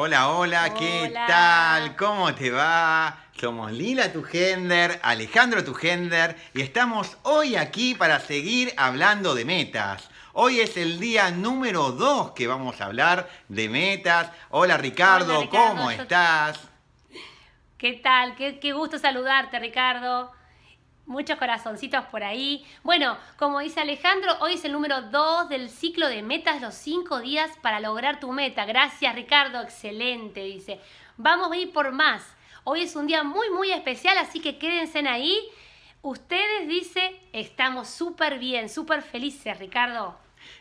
Hola, hola, ¿qué tal? ¿Cómo te va? Somos Lila Tugender, Alejandro Tugender y estamos hoy aquí para seguir hablando de metas. Hoy es el día número 2 que vamos a hablar de metas. Hola Ricardo, ¿cómo estás? ¿Qué tal? qué gusto saludarte Ricardo. Muchos corazoncitos por ahí. Bueno, como dice Alejandro, hoy es el número 2 del ciclo de metas, los 5 días para lograr tu meta. Gracias Ricardo, excelente, dice. Vamos a ir por más. Hoy es un día muy, muy especial, así que quédense ahí. Ustedes, dice, estamos súper bien, súper felices, Ricardo.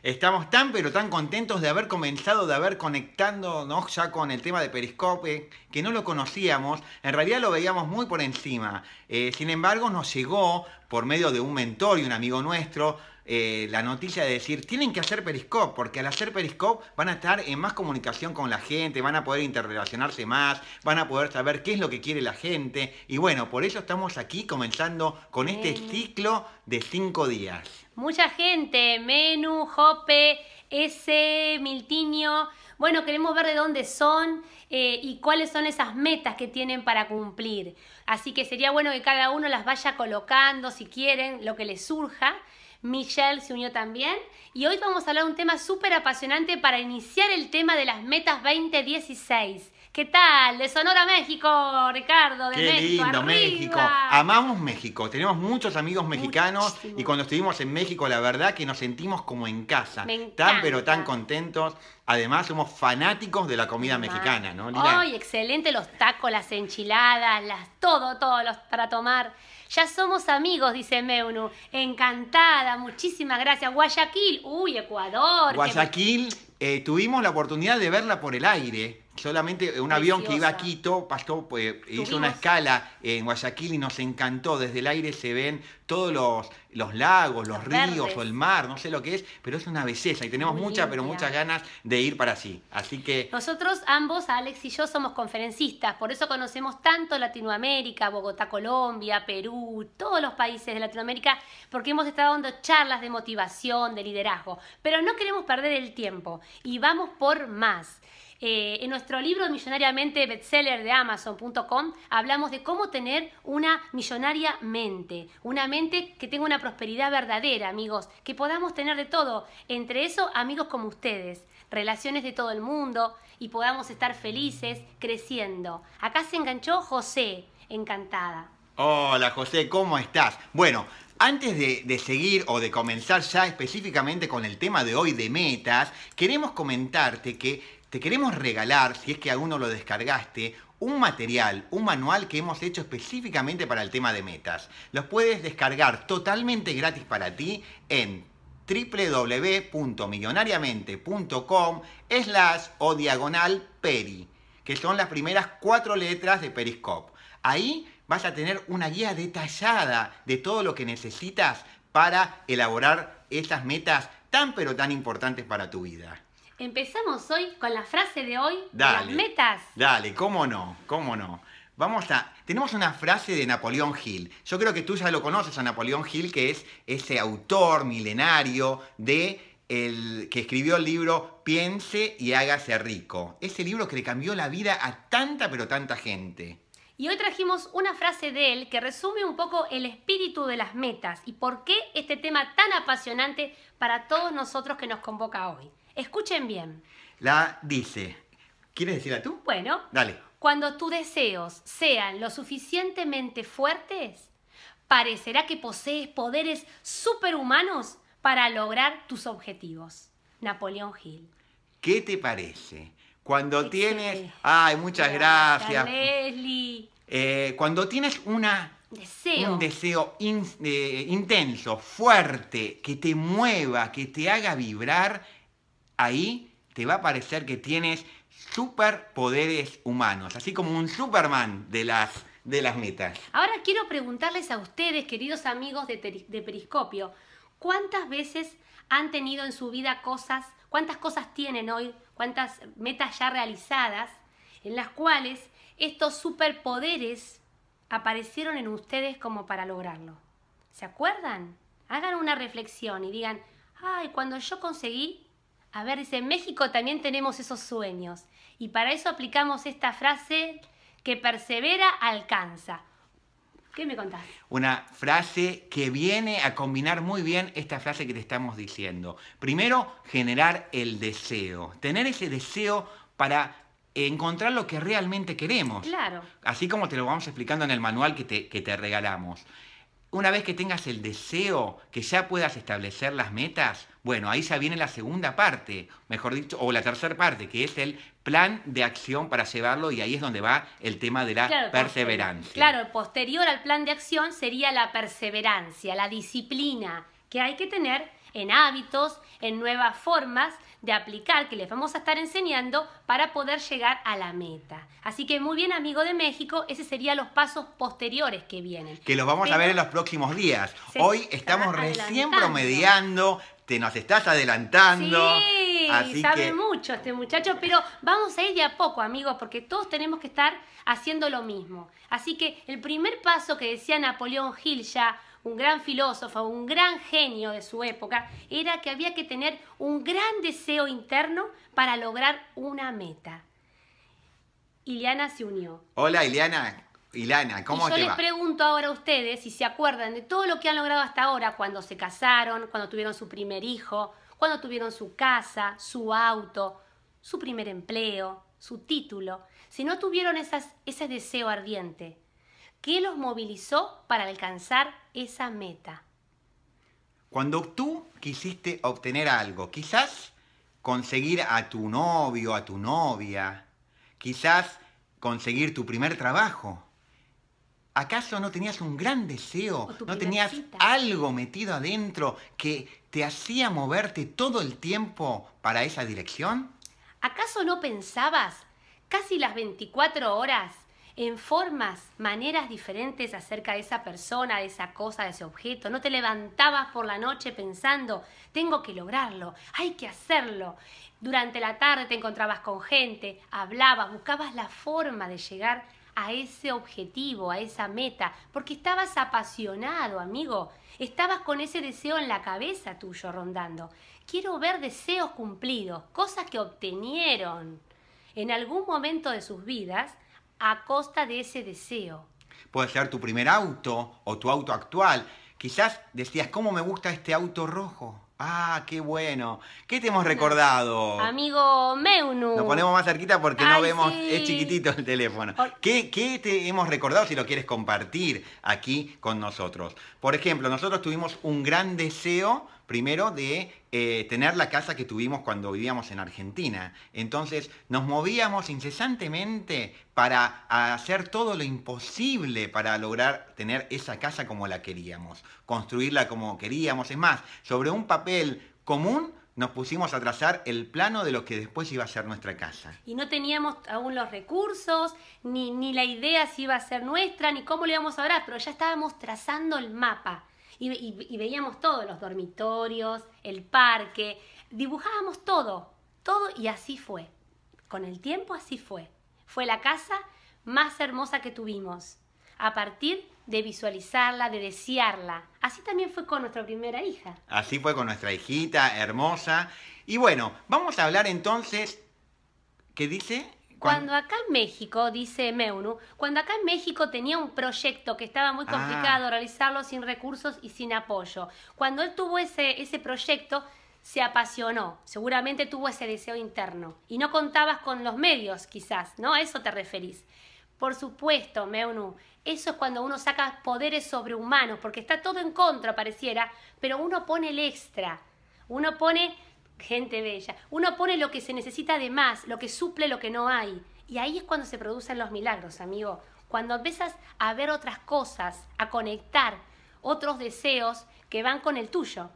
Estamos tan pero tan contentos de haber comenzado, de haber conectándonos ya con el tema de Periscope, que no lo conocíamos, en realidad lo veíamos muy por encima. Eh, sin embargo, nos llegó por medio de un mentor y un amigo nuestro, eh, la noticia de decir, tienen que hacer Periscope, porque al hacer Periscope van a estar en más comunicación con la gente, van a poder interrelacionarse más, van a poder saber qué es lo que quiere la gente. Y bueno, por eso estamos aquí comenzando con este ciclo de cinco días. Mucha gente, Menu, Jope, S, Miltinio. Bueno, queremos ver de dónde son eh, y cuáles son esas metas que tienen para cumplir. Así que sería bueno que cada uno las vaya colocando, si quieren, lo que les surja. Michelle se unió también. Y hoy vamos a hablar de un tema súper apasionante para iniciar el tema de las metas 2016. ¿Qué tal? De Sonora, México, Ricardo, de Qué México. lindo, México. Amamos México. Tenemos muchos amigos mexicanos y cuando estuvimos en México, la verdad que nos sentimos como en casa. tan pero tan contentos. Además, somos fanáticos de la comida mexicana, ¿no? ¡Ay, excelente! Los tacos, las enchiladas, las todo, todo los, para tomar. Ya somos amigos, dice Meunu. Encantada, muchísimas gracias. Guayaquil, uy, Ecuador. Guayaquil, eh, tuvimos la oportunidad de verla por el aire. Solamente un avión que iba a Quito pasó, pues, hizo una escala en Guayaquil y nos encantó. Desde el aire se ven todos los los lagos, los, ríos o el mar, no sé lo que es, pero es una belleza y tenemos muchas, pero muchas ganas de ir para sí. Así que... Nosotros ambos, Alex y yo, somos conferencistas, por eso conocemos tanto Latinoamérica, Bogotá, Colombia, Perú, todos los países de Latinoamérica, porque hemos estado dando charlas de motivación, de liderazgo, pero no queremos perder el tiempo y vamos por más. Eh, en nuestro libro Millonariamente Bestseller de Amazon.com hablamos de cómo tener una millonaria mente, una mente que tenga una prosperidad verdadera, amigos, que podamos tener de todo, entre eso amigos como ustedes, relaciones de todo el mundo y podamos estar felices creciendo. Acá se enganchó José, encantada. Hola José, ¿cómo estás? Bueno, antes de, seguir o de comenzar ya específicamente con el tema de hoy de metas, queremos comentarte que te queremos regalar, si es que alguno lo descargaste, un material, un manual que hemos hecho específicamente para el tema de metas. Los puedes descargar totalmente gratis para ti en www.millonariamente.com slash o diagonal peri, que son las primeras cuatro letras de Periscope. Ahí vas a tener una guía detallada de todo lo que necesitas para elaborar esas metas tan pero tan importantes para tu vida. Empezamos hoy con la frase de hoy, de las metas. Dale, cómo no, cómo no. Vamos a. Tenemos una frase de Napoleón Hill. Yo creo que tú ya lo conoces a Napoleón Hill, que es ese autor milenario de el que escribió el libro Piense y hágase rico. Ese libro que le cambió la vida a tanta pero tanta gente. Y hoy trajimos una frase de él que resume un poco el espíritu de las metas y por qué este tema tan apasionante para todos nosotros que nos convoca hoy. Escuchen bien. La dice. ¿Quieres decirla tú? Bueno. Dale. Cuando tus deseos sean lo suficientemente fuertes, parecerá que posees poderes superhumanos para lograr tus objetivos. Napoleón Hill. ¿Qué te parece? Cuando tienes... Ay, muchas gracias. Leslie. Eh, cuando tienes una Un deseo eh, intenso, fuerte, que te mueva, que te haga vibrar, ahí te va a parecer que tienes superpoderes humanos, así como un Superman de las de las metas. Ahora quiero preguntarles a ustedes, queridos amigos de, de, Periscopio, ¿cuántas veces han tenido en su vida cosas, cuántas cosas tienen hoy, cuántas metas ya realizadas, en las cuales estos superpoderes aparecieron en ustedes como para lograrlo? ¿Se acuerdan? Hagan una reflexión y digan, ay, cuando yo conseguí a ver, dice, en México también tenemos esos sueños. Y para eso aplicamos esta frase que persevera, alcanza. ¿Qué me contás? Una frase que viene a combinar muy bien esta frase que te estamos diciendo. Primero, generar el deseo. Tener ese deseo para encontrar lo que realmente queremos. Claro. Así como te lo vamos explicando en el manual que te, que te regalamos. Una vez que tengas el deseo, que ya puedas establecer las metas, bueno, ahí ya viene la segunda parte, mejor dicho, o la tercera parte, que es el plan de acción para llevarlo y ahí es donde va el tema de la perseverancia. Claro, posterior al plan de acción sería la perseverancia, la disciplina que hay que tener en hábitos, en nuevas formas de aplicar que les vamos a estar enseñando para poder llegar a la meta. Así que muy bien, amigo de México, ese serían los pasos posteriores que vienen. Que los vamos a ver en los próximos días. Hoy estamos recién promediando te nos estás adelantando. Sí, sabe mucho este muchacho, pero vamos a ir de a poco, amigos, porque todos tenemos que estar haciendo lo mismo. Así que el primer paso que decía Napoleón Gil ya, un gran filósofo, un gran genio de su época, era que había que tener un gran deseo interno para lograr una meta. Ileana se unió. Hola, Ileana y yo les pregunto ahora a ustedes si se acuerdan de todo lo que han logrado hasta ahora, cuando se casaron, cuando tuvieron su primer hijo, cuando tuvieron su casa, su auto, su primer empleo, su título. Si no tuvieron ese deseo ardiente, ¿qué los movilizó para alcanzar esa meta? Cuando tú quisiste obtener algo, quizás conseguir a tu novio, a tu novia, quizás conseguir tu primer trabajo, ¿Acaso no tenías un gran deseo? ¿No tenías algo metido adentro que te hacía moverte todo el tiempo para esa dirección? ¿Acaso no pensabas casi las 24 horas en formas, maneras diferentes acerca de esa persona, de esa cosa, de ese objeto. No te levantabas por la noche pensando, tengo que lograrlo, hay que hacerlo. Durante la tarde te encontrabas con gente, hablabas, buscabas la forma de llegar a ese objetivo, a esa meta, porque estabas apasionado, amigo, estabas con ese deseo en la cabeza tuyo rondando. Quiero ver deseos cumplidos, cosas que obtenieron en algún momento de sus vidas a costa de ese deseo. Puede ser tu primer auto o tu auto actual. Quizás decías, ¿cómo me gusta este auto rojo? Ah, qué bueno. ¿Qué te hemos recordado? Amigo Meunu. Nos ponemos más cerquita porque no vemos, es chiquitito el teléfono. ¿Qué, ¿Qué, te hemos recordado si lo quieres compartir aquí con nosotros? Por ejemplo, nosotros tuvimos un gran deseo primero de eh, tener la casa que tuvimos cuando vivíamos en Argentina. Entonces nos movíamos incesantemente para hacer todo lo imposible para lograr tener esa casa como la queríamos, construirla como queríamos. Es más, sobre un papel común nos pusimos a trazar el plano de lo que después iba a ser nuestra casa. Y no teníamos aún los recursos, ni, la idea si iba a ser nuestra, ni cómo le íbamos a hablar pero ya estábamos trazando el mapa y, veíamos todos los dormitorios, el parque, dibujábamos todo, todo y así fue. Con el tiempo así fue. Fue la casa más hermosa que tuvimos, a partir de visualizarla, de desearla. Así también fue con nuestra primera hija. Así fue con nuestra hijita hermosa. Y bueno, vamos a hablar entonces, ¿qué dice? Cuando acá en México, dice Meunu, cuando acá en México tenía un proyecto que estaba muy ah. complicado realizarlo sin recursos y sin apoyo. Cuando él tuvo ese, ese proyecto, se apasionó, seguramente tuvo ese deseo interno. Y no contabas con los medios, quizás, ¿no? A eso te referís. Por supuesto, Meunu, eso es cuando uno saca poderes sobrehumanos, porque está todo en contra, pareciera, pero uno pone el extra. Uno pone Gente bella. Uno pone lo que se necesita de más, lo que suple lo que no hay. Y ahí es cuando se producen los milagros, amigo. Cuando empiezas a ver otras cosas, a conectar otros deseos que van con el tuyo.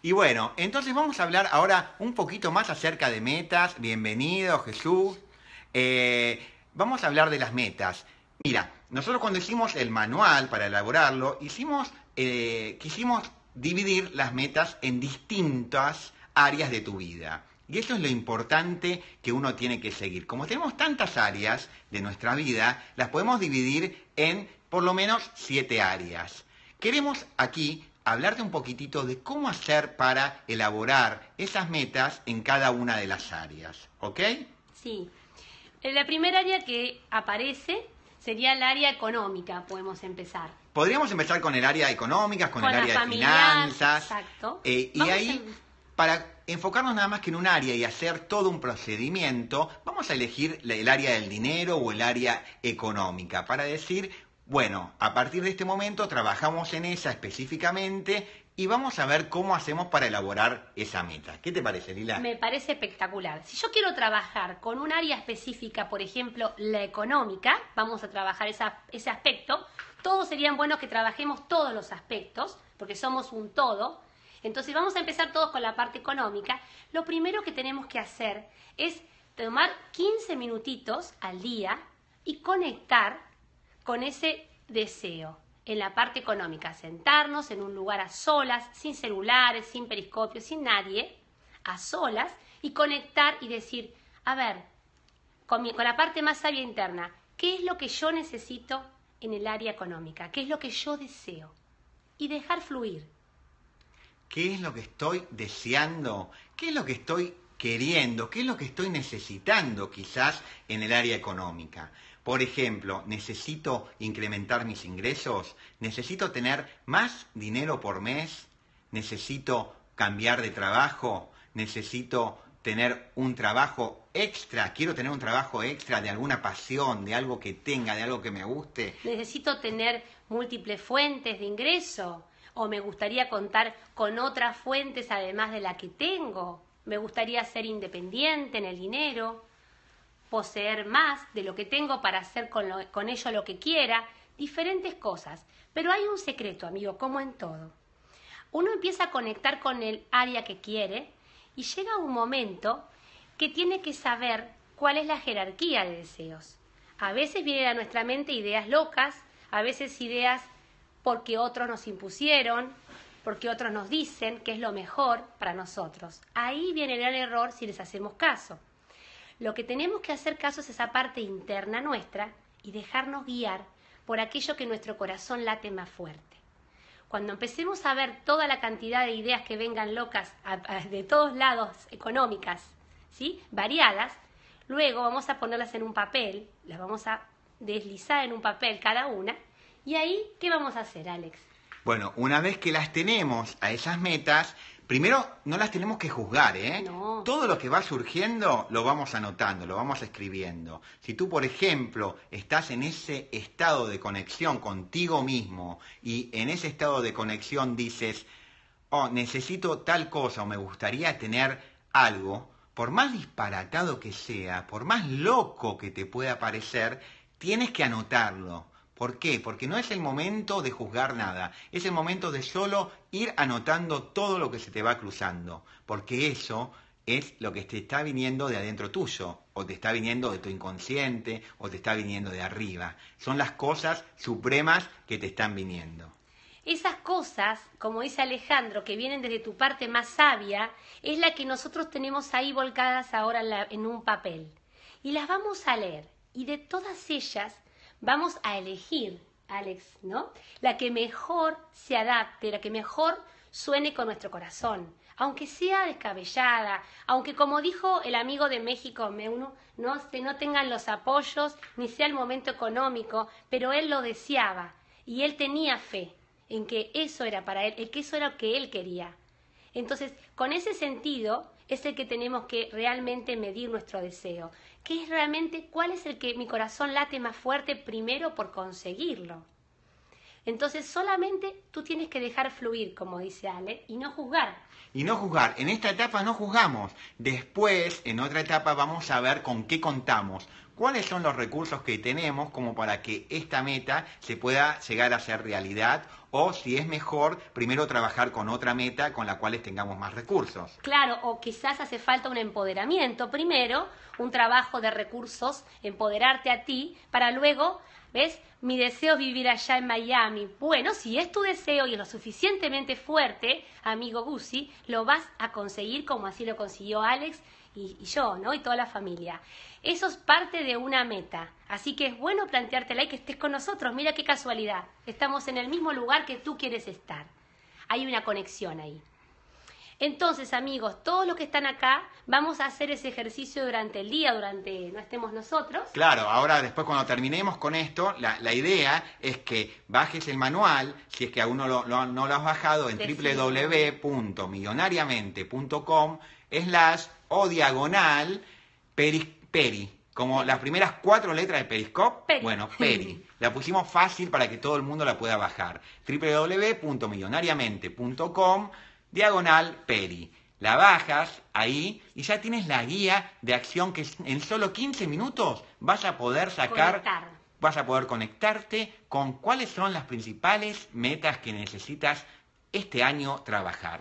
Y bueno, entonces vamos a hablar ahora un poquito más acerca de metas. Bienvenido, Jesús. Eh, vamos a hablar de las metas. Mira, nosotros cuando hicimos el manual para elaborarlo, hicimos, eh, quisimos dividir las metas en distintas áreas de tu vida. Y eso es lo importante que uno tiene que seguir. Como tenemos tantas áreas de nuestra vida, las podemos dividir en por lo menos siete áreas. Queremos aquí hablarte un poquitito de cómo hacer para elaborar esas metas en cada una de las áreas. ¿Ok? Sí. Eh, la primera área que aparece sería el área económica, podemos empezar. Podríamos empezar con el área económica, con, el área de finanzas. Exacto. Eh, y ahí para enfocarnos nada más que en un área y hacer todo un procedimiento, vamos a elegir el área del dinero o el área económica para decir, bueno, a partir de este momento trabajamos en esa específicamente y vamos a ver cómo hacemos para elaborar esa meta. ¿Qué te parece, Lila? Me parece espectacular. Si yo quiero trabajar con un área específica, por ejemplo, la económica, vamos a trabajar ese aspecto, todos serían buenos que trabajemos todos los aspectos, porque somos un todo, entonces vamos a empezar todos con la parte económica. Lo primero que tenemos que hacer es tomar 15 minutitos al día y conectar con ese deseo en la parte económica, sentarnos en un lugar a solas, sin celulares, sin periscopios, sin nadie, a solas y conectar y decir, a ver, con, la parte más sabia interna, ¿qué es lo que yo necesito en el área económica? ¿Qué es lo que yo deseo? Y dejar fluir. ¿Qué es lo que estoy deseando? ¿Qué es lo que estoy queriendo? ¿Qué es lo que estoy necesitando quizás en el área económica? Por ejemplo, necesito incrementar mis ingresos, necesito tener más dinero por mes, necesito cambiar de trabajo, necesito tener un trabajo extra, quiero tener un trabajo extra de alguna pasión, de algo que tenga, de algo que me guste. Necesito tener múltiples fuentes de ingreso o me gustaría contar con otras fuentes además de la que tengo. Me gustaría ser independiente en el dinero, poseer más de lo que tengo para hacer con, con ello lo que quiera, diferentes cosas. Pero hay un secreto, amigo, como en todo. Uno empieza a conectar con el área que quiere y llega un momento que tiene que saber cuál es la jerarquía de deseos. A veces vienen a nuestra mente ideas locas, a veces ideas porque otros nos impusieron, porque otros nos dicen que es lo mejor para nosotros. Ahí viene el error si les hacemos caso. Lo que tenemos que hacer caso es esa parte interna nuestra y dejarnos guiar por aquello que nuestro corazón late más fuerte. Cuando empecemos a ver toda la cantidad de ideas que vengan locas de todos lados, económicas, ¿sí? variadas, luego vamos a ponerlas en un papel, las vamos a deslizar en un papel cada una ¿Y ahí qué vamos a hacer, Alex? Bueno, una vez que las tenemos a esas metas, primero no las tenemos que juzgar, ¿eh? Todo lo que va surgiendo lo vamos anotando, lo vamos escribiendo. Si tú, por ejemplo, estás en ese estado de conexión contigo mismo y en ese estado de conexión dices, oh, necesito tal cosa o me gustaría tener algo, por más disparatado que sea, por más loco que te pueda parecer, tienes que anotarlo ¿Por qué? Porque no es el momento de juzgar nada, es el momento de solo ir anotando todo lo que se te va cruzando, porque eso es lo que te está viniendo de adentro tuyo, o te está viniendo de tu inconsciente, o te está viniendo de arriba. Son las cosas supremas que te están viniendo. Esas cosas, como dice Alejandro, que vienen desde tu parte más sabia, es la que nosotros tenemos ahí volcadas ahora en, un papel. Y las vamos a leer. Y de todas ellas vamos a elegir, Alex, ¿no? La que mejor se adapte, la que mejor suene con nuestro corazón, aunque sea descabellada, aunque como dijo el amigo de México, Meuno, no, no tengan los apoyos ni sea el momento económico, pero él lo deseaba y él tenía fe en que eso era para él, en que eso era lo que él quería. Entonces, con ese sentido, es el que tenemos que realmente medir nuestro deseo. ¿Qué es realmente, cuál es el que mi corazón late más fuerte primero por conseguirlo? Entonces solamente tú tienes que dejar fluir, como dice Ale, y no juzgar. Y no juzgar. En esta etapa no juzgamos. Después, en otra etapa, vamos a ver con qué contamos, cuáles son los recursos que tenemos como para que esta meta se pueda llegar a ser realidad o si es mejor primero trabajar con otra meta con la cual tengamos más recursos. Claro, o quizás hace falta un empoderamiento primero, un trabajo de recursos, empoderarte a ti para luego, ¿ves? Mi deseo es vivir allá en Miami. Bueno, si es tu deseo y es lo suficientemente fuerte, amigo Guzzi, lo vas a conseguir como así lo consiguió Alex y, yo, ¿no? Y toda la familia. Eso es parte de una meta. Así que es bueno planteártela y que estés con nosotros. Mira qué casualidad. Estamos en el mismo lugar que tú quieres estar. Hay una conexión ahí. Entonces, amigos, todos los que están acá, vamos a hacer ese ejercicio durante el día, durante no estemos nosotros. Claro, ahora después cuando terminemos con esto, la, idea es que bajes el manual, si es que aún no lo, has bajado, en www.millonariamente.com slash o diagonal peri, como las primeras cuatro letras de Periscope, bueno, Peri. La pusimos fácil para que todo el mundo la pueda bajar. www.millonariamente.com diagonal peri. La bajas ahí y ya tienes la guía de acción que en solo 15 minutos vas a poder sacar, vas a poder conectarte con cuáles son las principales metas que necesitas este año trabajar.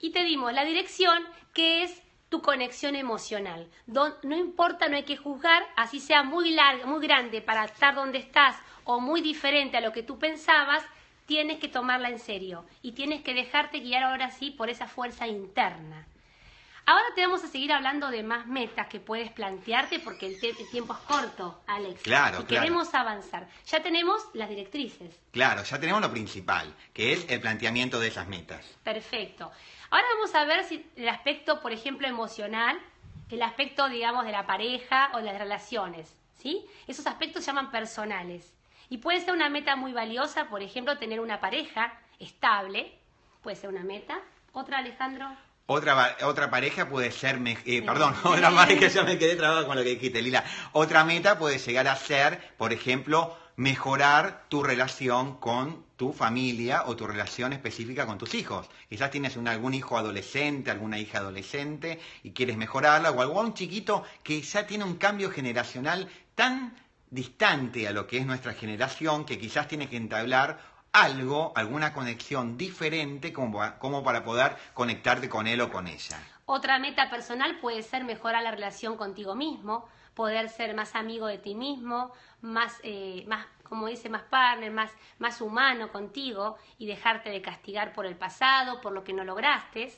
Y te dimos la dirección que es tu conexión emocional. No importa, no hay que juzgar, así sea muy larga, muy grande para estar donde estás o muy diferente a lo que tú pensabas, tienes que tomarla en serio y tienes que dejarte guiar ahora sí por esa fuerza interna. Ahora te vamos a seguir hablando de más metas que puedes plantearte porque el, tiempo es corto, Alex. Claro, y queremos avanzar. Ya tenemos las directrices. Claro, ya tenemos lo principal, que es el planteamiento de esas metas. Perfecto. Ahora vamos a ver si el aspecto, por ejemplo, emocional, el aspecto, digamos, de la pareja o de las relaciones, ¿sí? Esos aspectos se llaman personales. Y puede ser una meta muy valiosa, por ejemplo, tener una pareja estable, puede ser una meta. ¿Otra, Alejandro? Otra, otra pareja puede ser, eh, perdón, otra pareja, yo me quedé trabado con lo que dijiste, Lila. Otra meta puede llegar a ser, por ejemplo, mejorar tu relación con tu familia o tu relación específica con tus hijos. Quizás tienes algún hijo adolescente, alguna hija adolescente y quieres mejorarla o algún chiquito que ya tiene un cambio generacional tan distante a lo que es nuestra generación, que quizás tiene que entablar algo, alguna conexión diferente como, para poder conectarte con él o con ella. Otra meta personal puede ser mejorar la relación contigo mismo, poder ser más amigo de ti mismo, más, eh, más como dice, más partner, más, más humano contigo y dejarte de castigar por el pasado, por lo que no lograste.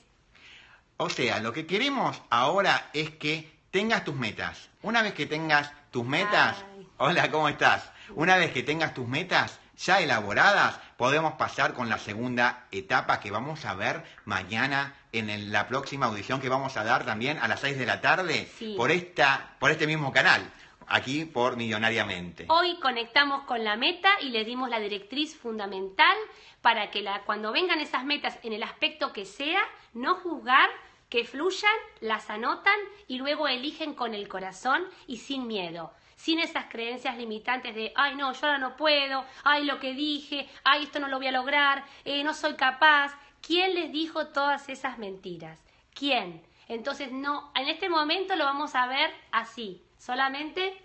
O sea, lo que queremos ahora es que tengas tus metas. Una vez que tengas tus metas, hola, ¿cómo estás? Una vez que tengas tus metas ya elaboradas, podemos pasar con la segunda etapa que vamos a ver mañana en la próxima audición que vamos a dar también a las 6 de la tarde por, esta, por este mismo canal aquí por Millonariamente. Hoy conectamos con la meta y le dimos la directriz fundamental para que cuando vengan esas metas en el aspecto que sea, no juzgar, que fluyan, las anotan y luego eligen con el corazón y sin miedo, sin esas creencias limitantes de, ay no, yo ahora no puedo, ay lo que dije, ay esto no lo voy a lograr, eh, no soy capaz. ¿Quién les dijo todas esas mentiras? ¿Quién? Entonces no, en este momento lo vamos a ver así, solamente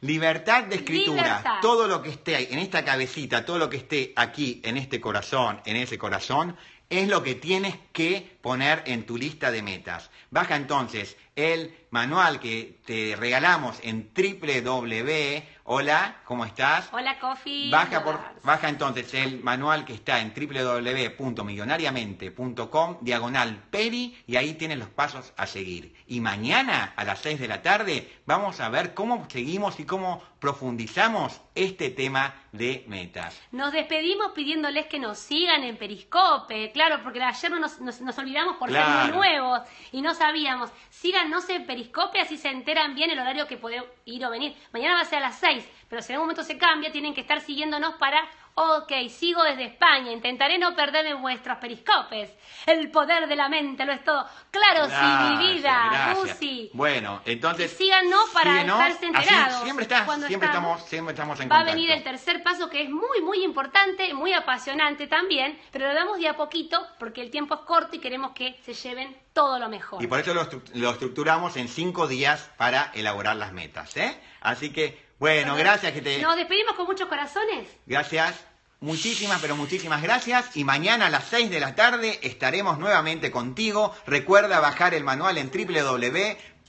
Libertad de escritura. Todo lo que esté en esta cabecita, todo lo que esté aquí, en este corazón, en ese corazón, es lo que tienes que poner en tu lista de metas. Baja entonces el manual que te regalamos en www. Hola, ¿cómo estás? Hola, Coffee. Baja, por, baja entonces el manual que está en www.millonariamente.com, diagonal peri, y ahí tienes los pasos a seguir. Y mañana a las 6 de la tarde vamos a ver cómo seguimos y cómo profundizamos este tema de metas. Nos despedimos pidiéndoles que nos sigan en Periscope, claro, porque ayer nos, nos, olvidamos por ser nuevos y no sabíamos. Sigan no se periscopia si se enteran bien el horario que puede ir o venir. Mañana va a ser a las 6, pero si en algún momento se cambia, tienen que estar siguiéndonos para Ok, sigo desde España, intentaré no perderme vuestros periscopes. El poder de la mente lo es todo. Claro, sí, mi vida, Lucy. Bueno, entonces. no, para estarse enterados. siempre siempre estamos, siempre estamos en Va a venir el tercer paso que es muy, muy importante, muy apasionante también, pero lo damos de a poquito porque el tiempo es corto y queremos que se lleven todo lo mejor. Y por eso lo, lo estructuramos en cinco días para elaborar las metas, ¿eh? Así que bueno, gracias que te... Nos despedimos con muchos corazones. Gracias. Muchísimas, pero muchísimas gracias. Y mañana a las 6 de la tarde estaremos nuevamente contigo. Recuerda bajar el manual en www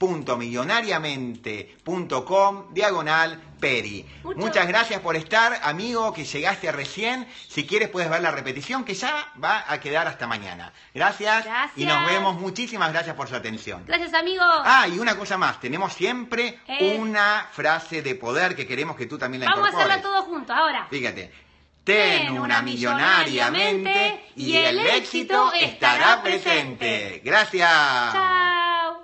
.millonariamente.com diagonal Peri. Muchas gracias por estar, amigo, que llegaste recién. Si quieres puedes ver la repetición que ya va a quedar hasta mañana. Gracias, y nos vemos. Muchísimas gracias por su atención. Gracias, amigo. Ah, y una cosa más, tenemos siempre eh. una frase de poder que queremos que tú también la Vamos a hacerla todos juntos ahora. Fíjate. Ten una millonaria mente y el éxito estará presente. Gracias. Chao.